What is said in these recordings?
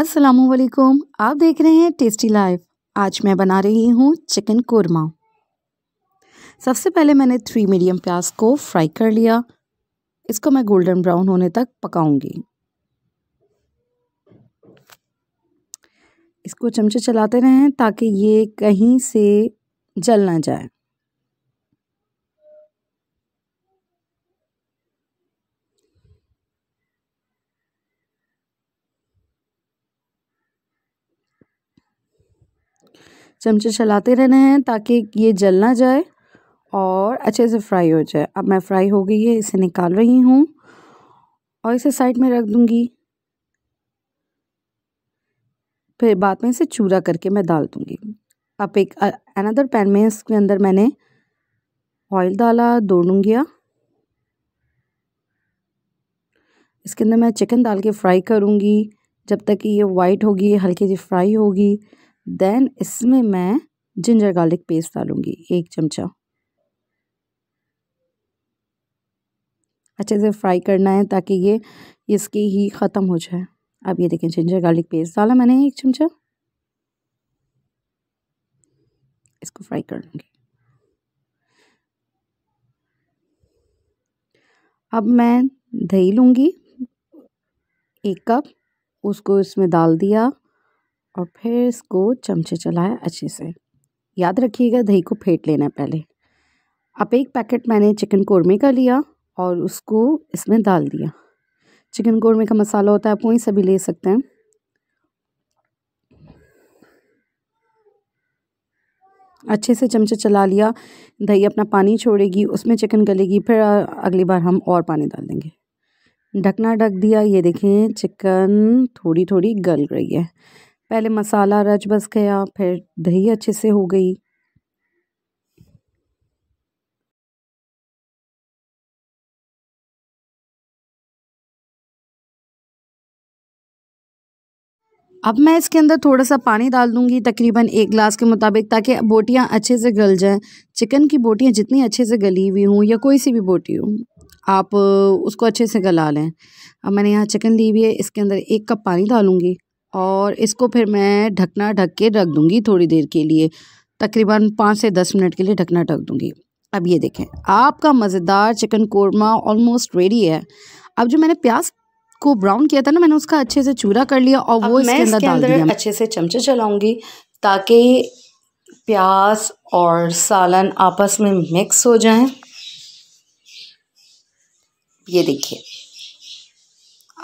अस्सलाम वालेकुम आप देख रहे हैं टेस्टी लाइफ आज मैं बना रही हूँ चिकन कोरमा सबसे पहले मैंने थ्री मीडियम प्याज को फ्राई कर लिया इसको मैं गोल्डन ब्राउन होने तक पकाऊंगी इसको चमचे चलाते रहें ताकि ये कहीं से जल ना जाए चमचे चलाते रहना है ताकि ये जल ना जाए और अच्छे से फ्राई हो जाए अब मैं फ्राई हो गई है इसे निकाल रही हूँ और इसे साइड में रख दूँगी फिर बाद में इसे चूरा करके मैं डाल दूँगी अब एक अनदर पैन में इसके अंदर मैंने ऑयल डाला दो लूँगिया इसके अंदर मैं चिकन डाल के फ्राई करूँगी जब तक कि ये वाइट होगी हल्की सी फ्राई होगी देन इसमें मैं जिंजर गार्लिक पेस्ट डालूँगी एक चमचा अच्छे से फ्राई करना है ताकि ये इसकी ही ख़त्म हो जाए अब ये देखें जिंजर गार्लिक पेस्ट डाला मैंने एक चमचा इसको फ्राई कर लूँगी अब मैं दही लूँगी एक कप उसको इसमें डाल दिया और फिर इसको चमचे चलाएं अच्छे से याद रखिएगा दही को फेंट लेना पहले अब एक पैकेट मैंने चिकन कौरमे का लिया और उसको इसमें डाल दिया चिकन कौरमे का मसाला होता है आप वहीं से भी ले सकते हैं अच्छे से चमचे चला लिया दही अपना पानी छोड़ेगी उसमें चिकन गलेगी फिर अगली बार हम और पानी डाल देंगे ढकना ढक दक दिया ये देखें चिकन थोड़ी थोड़ी गल रही है पहले मसाला रच बस गया फिर दही अच्छे से हो गई अब मैं इसके अंदर थोड़ा सा पानी डाल दूंगी तकरीबन एक ग्लास के मुताबिक ताकि बोटियाँ अच्छे से गल जाएं चिकन की बोटियाँ जितनी अच्छे से गली हुई हों या कोई सी भी बोटी हो आप उसको अच्छे से गला लें अब मैंने यहाँ चिकन ली हुई है इसके अंदर एक कप पानी डालूंगी और इसको फिर मैं ढकना ढक के रख दूँगी थोड़ी देर के लिए तकरीबन पाँच से दस मिनट के लिए ढकना ढक दूँगी अब ये देखें आपका मज़ेदार चिकन कोरमा ऑलमोस्ट रेडी है अब जो मैंने प्याज को ब्राउन किया था ना मैंने उसका अच्छे से चूरा कर लिया और वो इसके अंदर डाल दिया अच्छे से चमचे चलाऊंगी ताकि प्याज और सालन आपस में मिक्स हो जाएं ये देखिए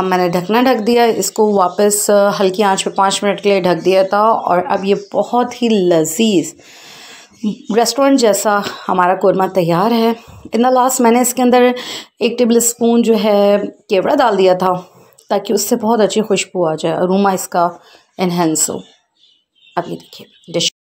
अब मैंने ढकना ढक दिया इसको वापस हल्की आंच पे पाँच मिनट के लिए ढक दिया था और अब ये बहुत ही लजीज़ रेस्टोरेंट जैसा हमारा कौरमा तैयार है इन द लास्ट मैंने इसके अंदर एक टेबल स्पून जो है केवड़ा डाल दिया था ताकि उससे बहुत अच्छी खुशबू आ जाए रूमा इसका इन्हेंस हो अब ये देखिए डिश